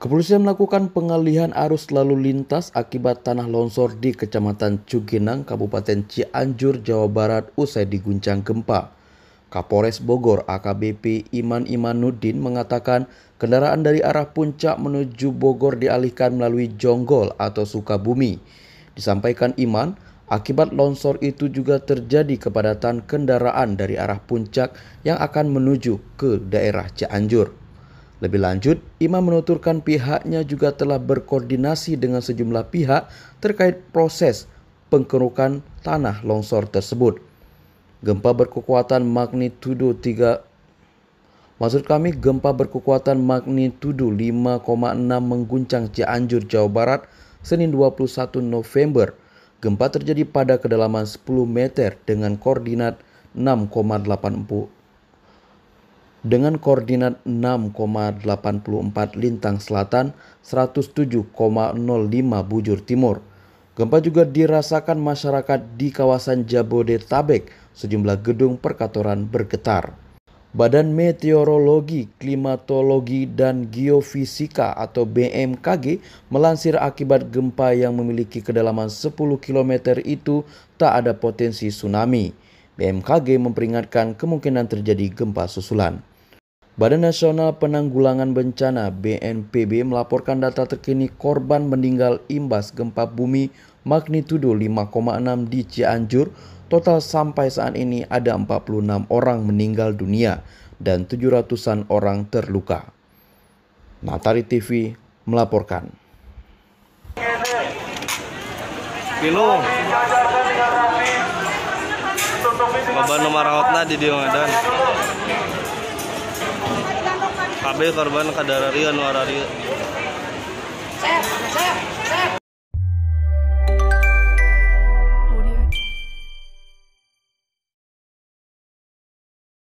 Kepolisian melakukan pengalihan arus lalu lintas akibat tanah longsor di Kecamatan Cugenang, Kabupaten Cianjur, Jawa Barat usai diguncang gempa. Kapolres Bogor AKBP Iman Imanuddin mengatakan kendaraan dari arah puncak menuju Bogor dialihkan melalui Jonggol atau Sukabumi. Disampaikan Iman, akibat longsor itu juga terjadi kepadatan kendaraan dari arah puncak yang akan menuju ke daerah Cianjur. Lebih lanjut, Imam menuturkan pihaknya juga telah berkoordinasi dengan sejumlah pihak terkait proses pengkerukan tanah longsor tersebut. Gempa berkekuatan magnitudo 3 Maksud kami gempa berkekuatan magnitudo 5,6 mengguncang Cianjur, Jawa Barat, Senin 21 November. Gempa terjadi pada kedalaman 10 meter dengan koordinat 6,84 dengan koordinat 6,84 lintang selatan, 107,05 bujur timur. Gempa juga dirasakan masyarakat di kawasan Jabodetabek, sejumlah gedung perkantoran bergetar. Badan Meteorologi, Klimatologi, dan Geofisika atau BMKG melansir akibat gempa yang memiliki kedalaman 10 km itu tak ada potensi tsunami. BMKG memperingatkan kemungkinan terjadi gempa susulan. Badan Nasional Penanggulangan Bencana BNPB melaporkan data terkini korban meninggal imbas gempa bumi magnitudo 5,6 di Cianjur. Total sampai saat ini ada 46 orang meninggal dunia dan 700-an orang terluka. Natari TV melaporkan. Pilu. Bapak nomor rawatnya di Diongadan. KB korban kadararian wararian.